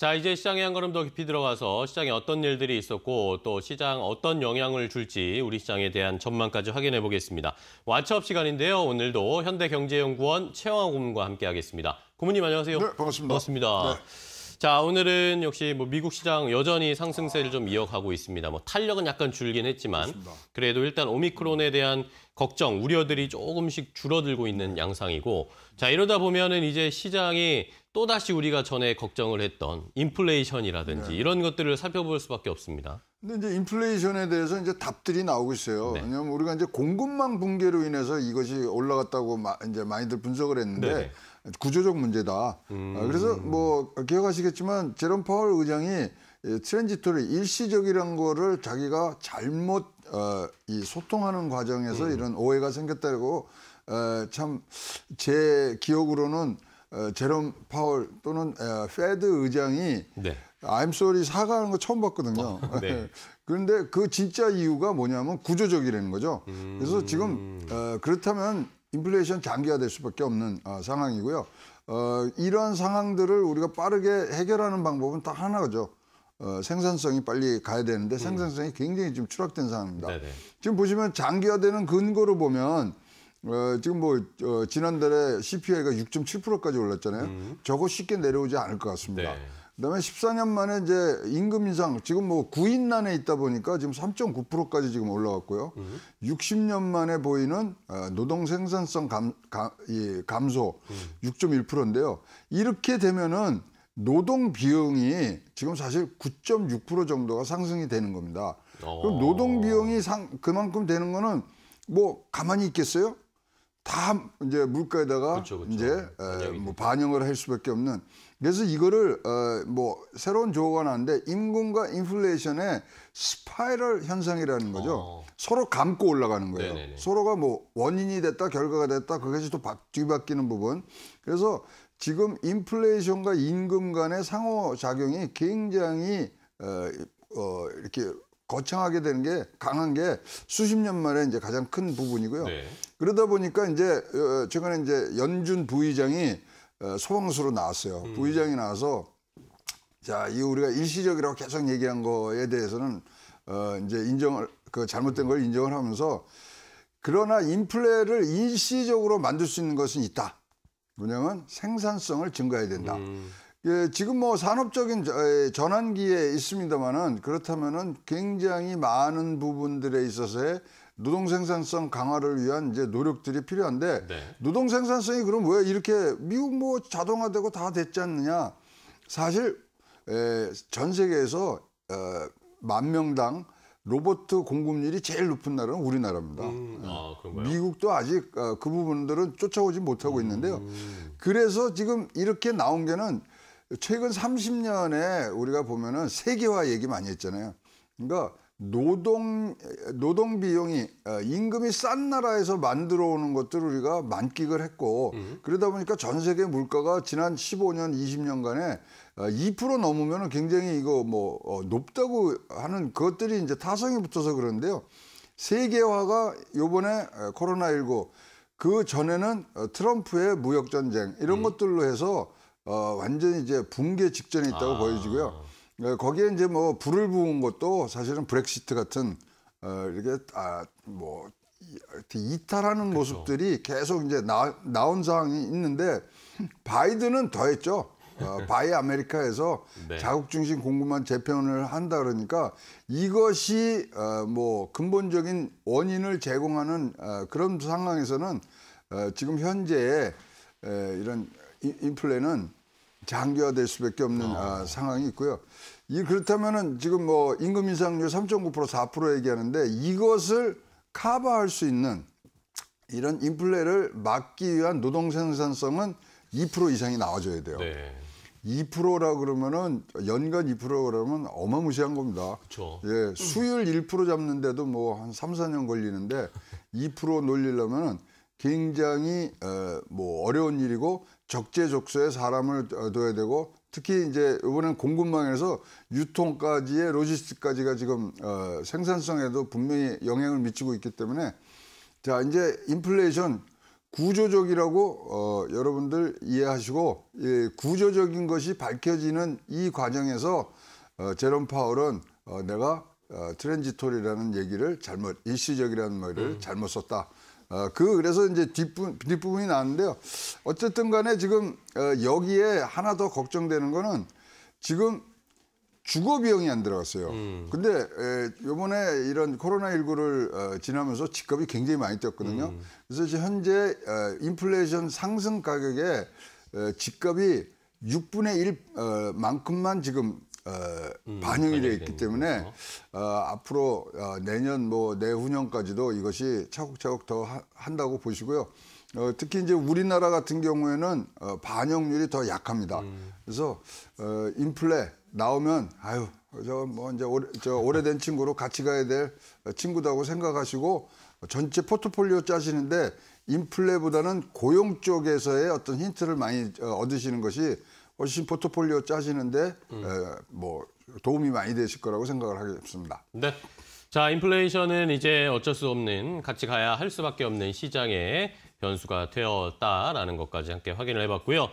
자, 이제 시장에 한 걸음 더 깊이 들어가서 시장에 어떤 일들이 있었고 또 시장 어떤 영향을 줄지 우리 시장에 대한 전망까지 확인해 보겠습니다. 와츠업 시간인데요. 오늘도 현대경제연구원 최영아 고문과 함께 하겠습니다. 고문님 안녕하세요. 네, 반갑습니다. 반갑습니다. 네. 자, 오늘은 역시 뭐 미국 시장 여전히 상승세를 좀 이어가고 있습니다. 뭐 탄력은 약간 줄긴 했지만 그렇습니다. 그래도 일단 오미크론에 대한 걱정, 우려들이 조금씩 줄어들고 있는 양상이고 자, 이러다 보면은 이제 시장이 또다시 우리가 전에 걱정을 했던 인플레이션이라든지 네. 이런 것들을 살펴볼 수밖에 없습니다. 근데 이제 인플레이션에 대해서 이제 답들이 나오고 있어요. 네. 왜냐하면 우리가 이제 공급망 붕괴로 인해서 이것이 올라갔다고 마, 이제 많이들 분석을 했는데 네 구조적 문제다. 음... 아, 그래서 뭐 기억하시겠지만 제롬 파월 의장이 트랜지토리 일시적이란 거를 자기가 잘못 어, 이 소통하는 과정에서 음... 이런 오해가 생겼다고 에, 어, 참제 기억으로는 어, 제롬 파월 또는 어, 페드 의장이 네. I'm 소리 사과하는 거 처음 봤거든요. 어, 네. 그런데 그 진짜 이유가 뭐냐면 구조적이라는 거죠. 음... 그래서 지금 어, 그렇다면 인플레이션 장기화될 수밖에 없는 어, 상황이고요. 어, 이러한 상황들을 우리가 빠르게 해결하는 방법은 딱 하나죠. 어, 생산성이 빨리 가야 되는데 음. 생산성이 굉장히 지금 추락된 상황입니다. 네네. 지금 보시면 장기화되는 근거로 보면 어, 지금 뭐 어, 지난달에 CPI가 6.7%까지 올랐잖아요. 음. 저거 쉽게 내려오지 않을 것 같습니다. 네. 그다음에 14년 만에 이제 임금 인상 지금 뭐구인난에 있다 보니까 지금 3.9%까지 지금 올라왔고요. 음. 60년 만에 보이는 어, 노동 생산성 감, 감, 예, 감소 음. 6.1%인데요. 이렇게 되면은 노동 비용이 지금 사실 9.6% 정도가 상승이 되는 겁니다. 어. 그럼 노동 비용이 상 그만큼 되는 거는 뭐 가만히 있겠어요? 다 이제 물가에다가 그쵸, 그쵸. 이제 에, 뭐 반영을 할 수밖에 없는 그래서 이거를 어, 뭐 새로운 조어가 나는데 임금과 인플레이션의 스파이럴 현상이라는 거죠. 어. 서로 감고 올라가는 거예요. 네네네. 서로가 뭐 원인이 됐다 결과가 됐다 그것이 또 바, 뒤바뀌는 부분. 그래서 지금 인플레이션과 임금 간의 상호 작용이 굉장히 어, 어, 이렇게 거창하게 되는 게 강한 게 수십 년 만에 이제 가장 큰 부분이고요. 네. 그러다 보니까 이제 어, 최근에 이제 연준 부의장이 어, 소방수로 나왔어요. 음. 부의장이 나와서 자, 이 우리가 일시적이라고 계속 얘기한 거에 대해서는 어 이제 인정을 그 잘못된 걸 인정을 하면서 그러나 인플레를 일시적으로 만들 수 있는 것은 있다. 뭐냐면 생산성을 증가해야 된다. 음. 예, 지금 뭐 산업적인 전환기에 있습니다만은 그렇다면은 굉장히 많은 부분들에 있어서의 노동 생산성 강화를 위한 이제 노력들이 필요한데 네. 노동 생산성이 그럼 왜 이렇게 미국 뭐 자동화되고 다 됐지 않느냐? 사실 에, 전 세계에서 에, 어, 만 명당 로봇 공급률이 제일 높은 나라는 우리나라입니다. 음, 아, 미국도 아직 어, 그 부분들은 쫓아오지 못하고 있는데요. 음, 음. 그래서 지금 이렇게 나온 게는 최근 30년에 우리가 보면은 세계화 얘기 많이 했잖아요. 그러니까 노동 노동 비용이 어, 임금이 싼 나라에서 만들어 오는 것들을 우리가 만끽을 했고 음. 그러다 보니까 전 세계 물가가 지난 15년 20년간에 2% 어, 넘으면 은 굉장히 이거 뭐 어, 높다고 하는 그것들이 이제 타성이 붙어서 그런데요. 세계화가 요번에 코로나19 그 전에는 트럼프의 무역 전쟁 이런 음. 것들로 해서 어 완전히 이제 붕괴 직전에 있다고 아. 보여지고요. 네, 거기에 이제 뭐 불을 부은 것도 사실은 브렉시트 같은 어, 이렇게 아뭐 이탈하는 그렇 모습들이 계속 이제 나, 나온 상황이 있는데 바이든은 더했죠. 어, 바이 아메리카에서 네. 자국 중심 공급만 재편을 한다 그러니까 이것이 어, 뭐 근본적인 원인을 제공하는 어, 그런 상황에서는 어, 지금 현재의 에, 이런 인플레는 장기화될 수밖에 없는 아. 상황이 있고요. 이 그렇다면은 지금 뭐 임금 인상률 3.9% 4% 얘기하는데 이것을 카바할 수 있는 이런 인플레를 막기 위한 노동 생산성은 2% 이상이 나와줘야 돼요. 네. 2%라 그러면은 연간 2% 그러면 어마무시한 겁니다. 그쵸. 예, 수율 1% 잡는데도 뭐 한 3, 4년 걸리는데 2% 놀리려면은 굉장히 어, 뭐 어려운 일이고 적재적소에 사람을 어, 둬야 되고 특히 이제 이번엔 공급망에서 유통까지의 로지스틱까지가 지금 어, 생산성에도 분명히 영향을 미치고 있기 때문에 자 이제 인플레이션 구조적이라고 어, 여러분들 이해하시고 예, 구조적인 것이 밝혀지는 이 과정에서 어, 제롬 파월은 어, 내가 어, 트랜지토리라는 얘기를 잘못 일시적이라는 말을 음. 잘못 썼다. 어, 그 그래서 이제 뒷부, 뒷부분이 나왔는데요. 어쨌든 간에 지금 어, 여기에 하나 더 걱정되는 거는 지금 주거 비용이 안 들어갔어요. 음. 근데 에, 이번에 이런 코로나19를 어, 지나면서 집값이 굉장히 많이 뛰었거든요. 음. 그래서 지금 현재 어, 인플레이션 상승 가격에 에, 어, 집값이 6분의 1만큼만 어, 지금 어, 음, 반영이 되어 있기 때문에 어, 앞으로 어, 내년 뭐 내후년까지도 이것이 차곡차곡 더 하, 한다고 보시고요. 어, 특히 이제 우리나라 같은 경우에는 어, 반영률이 더 약합니다. 음. 그래서 어, 인플레 나오면 아유 저 뭐 이제 오래, 저 오래된 친구로 같이 가야 될 친구다고 생각하시고 전체 포트폴리오 짜시는데 인플레보다는 고용 쪽에서의 어떤 힌트를 많이 어, 얻으시는 것이 훨씬 포트폴리오 짜시는데 음. 에, 뭐 도움이 많이 되실 거라고 생각을 하겠습니다. 네. 자, 인플레이션은 이제 어쩔 수 없는 같이 가야 할 수밖에 없는 시장의 변수가 되었다라는 것까지 함께 확인을 해봤고요.